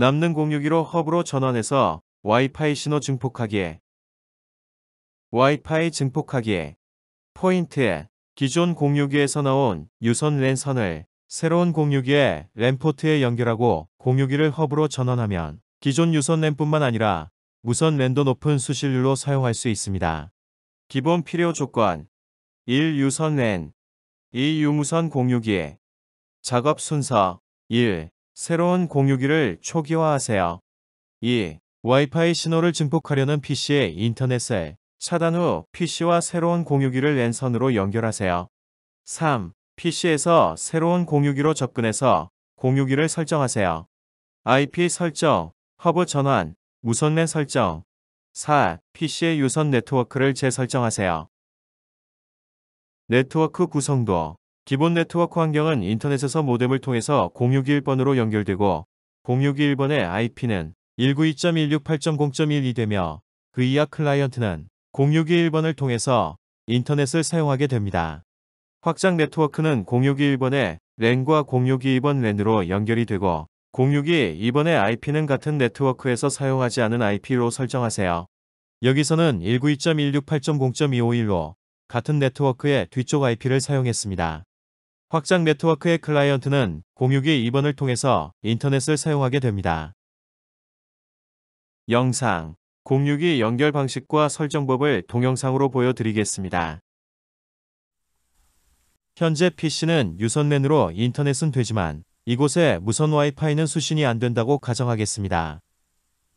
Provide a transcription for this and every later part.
남는 공유기로 허브로 전환해서 와이파이 신호 증폭하기에 와이파이 증폭하기에 포인트에 기존 공유기에서 나온 유선 랜 선을 새로운 공유기에램 포트에 연결하고 공유기를 허브로 전환하면 기존 유선 랜뿐만 아니라 무선 랜도 높은 수신률로 사용할 수 있습니다. 기본 필요 조건 1. 유선 랜 2. 유무선 062 작업 순서 1. 새로운 공유기를 초기화하세요. 2. 와이파이 신호를 증폭하려는 PC의 인터넷을 차단 후 PC와 새로운 공유기를 랜선으로 연결하세요. 3. PC에서 새로운 공유기로 접근해서 공유기를 설정하세요. IP 설정, 허브 전환, 무선랜 설정. 4. PC의 유선 네트워크를 재설정하세요. 네트워크 구성도 기본 네트워크 환경은 인터넷에서 모뎀을 통해서 061번으로 연결되고 061번의 IP는 192.168.0.12 되며 그 이하 클라이언트는 0621번을 통해서 인터넷을 사용하게 됩니다. 확장 네트워크는 0621번의 랜과 0622번 랜으로 연결이 되고 0622번의 IP는 같은 네트워크에서 사용하지 않은 IP로 설정하세요. 여기서는 192.168.0.251로 같은 네트워크의 뒤쪽 IP를 사용했습니다. 확장 네트워크의 클라이언트는 공유기 2번을 통해서 인터넷을 사용하게 됩니다. 영상 공유기 연결 방식과 설정법을 동영상으로 보여드리겠습니다. 현재 PC는 유선랜으로 인터넷은 되지만 이곳에 무선 와이파이는 수신이 안 된다고 가정하겠습니다.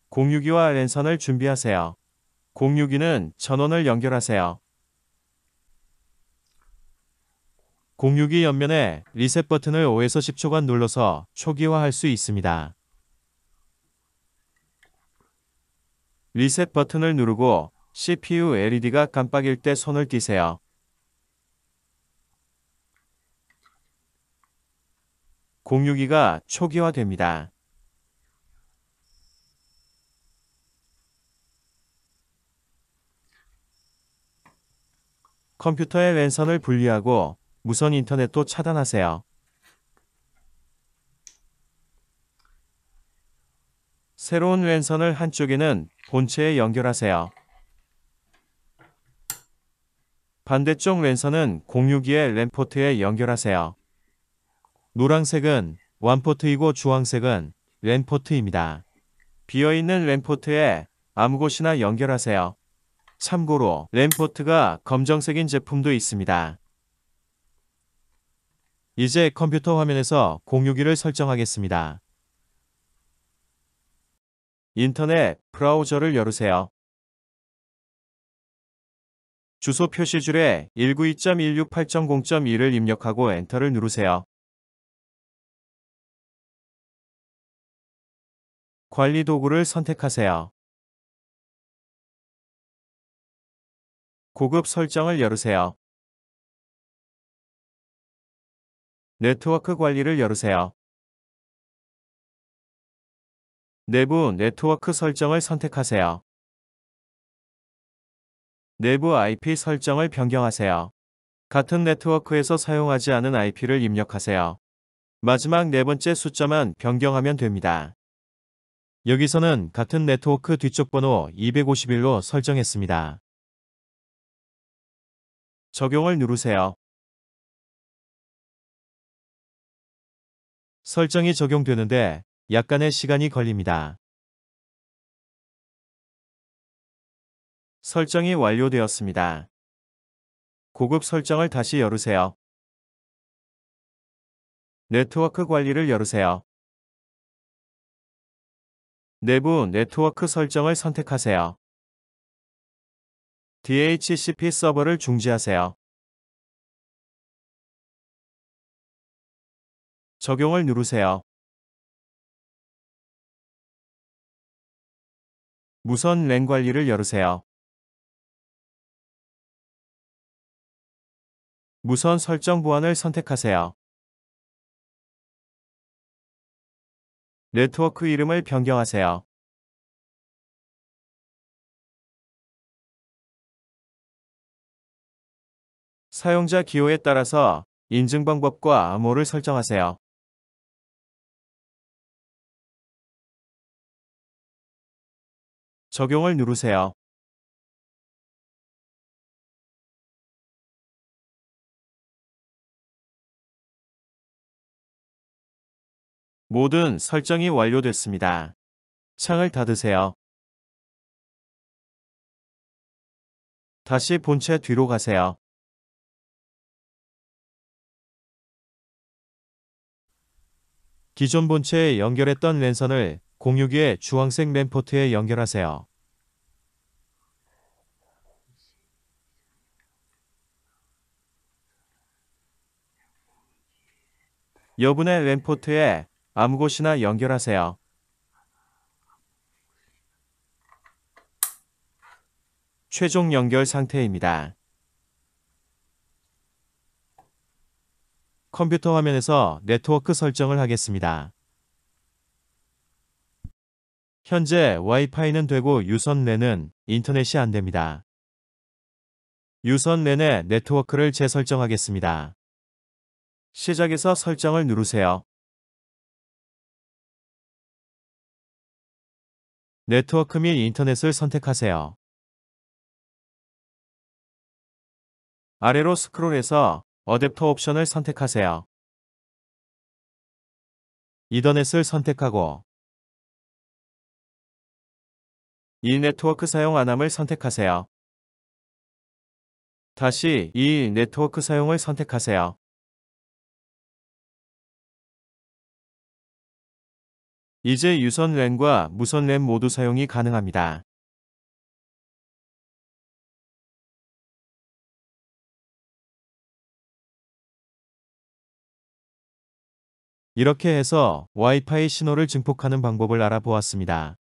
공유기와 랜선을 준비하세요. 공유기는 전원을 연결하세요. 공유기 옆면에 리셋 버튼을 5에서 10초간 눌러서 초기화할 수 있습니다. 리셋 버튼을 누르고 CPU LED가 깜빡일 때 손을 띄세요 공유기가 초기화됩니다. 컴퓨터의 랜선을 분리하고 무선 인터넷도 차단하세요. 새로운 왼선을 한쪽에는 본체에 연결하세요. 반대쪽 왼선은 공유기의 램포트에 연결하세요. 노란색은 완포트이고 주황색은 램포트입니다. 비어있는 램포트에 아무 곳이나 연결하세요. 참고로 램포트가 검정색인 제품도 있습니다. 이제 컴퓨터 화면에서 공유기를 설정하겠습니다. 인터넷 브라우저를 열으세요. 주소 표시줄에 192.168.0.1을 입력하고 엔터를 누르세요. 관리 도구를 선택하세요. 고급 설정을 열으세요. 네트워크 관리를 열으세요. 내부 네트워크 설정을 선택하세요. 내부 IP 설정을 변경하세요. 같은 네트워크에서 사용하지 않은 IP를 입력하세요. 마지막 네 번째 숫자만 변경하면 됩니다. 여기서는 같은 네트워크 뒤쪽 번호 251로 설정했습니다. 적용을 누르세요. 설정이 적용되는데 약간의 시간이 걸립니다. 설정이 완료되었습니다. 고급 설정을 다시 열으세요. 네트워크 관리를 열으세요. 내부 네트워크 설정을 선택하세요. DHCP 서버를 중지하세요. 적용을 누르세요. 무선 랜 관리를 열으세요. 무선 설정 보안을 선택하세요. 네트워크 이름을 변경하세요. 사용자 기호에 따라서 인증 방법과 암호를 설정하세요. 적용을 누르세요. 모든 설정이 완료됐습니다. 창을 닫으세요. 다시 본체 뒤로 가세요. 기존 본체에 연결했던 랜선을 공유기에 주황색 맨 포트에 연결하세요. 여분의 램 포트에 아무 곳이나 연결하세요. 최종 연결 상태입니다. 컴퓨터 화면에서 네트워크 설정을 하겠습니다. 현재 와이파이는 되고 유선 내는 인터넷이 안 됩니다. 유선 내내 네트워크를 재설정하겠습니다. 시작에서 설정을 누르세요. 네트워크 및 인터넷을 선택하세요. 아래로 스크롤해서 어댑터 옵션을 선택하세요. 이더넷을 선택하고 이 네트워크 사용 안함을 선택하세요. 다시 이 네트워크 사용을 선택하세요. 이제 유선 랜과 무선 랜 모두 사용이 가능합니다. 이렇게 해서 와이파이 신호를 증폭하는 방법을 알아보았습니다.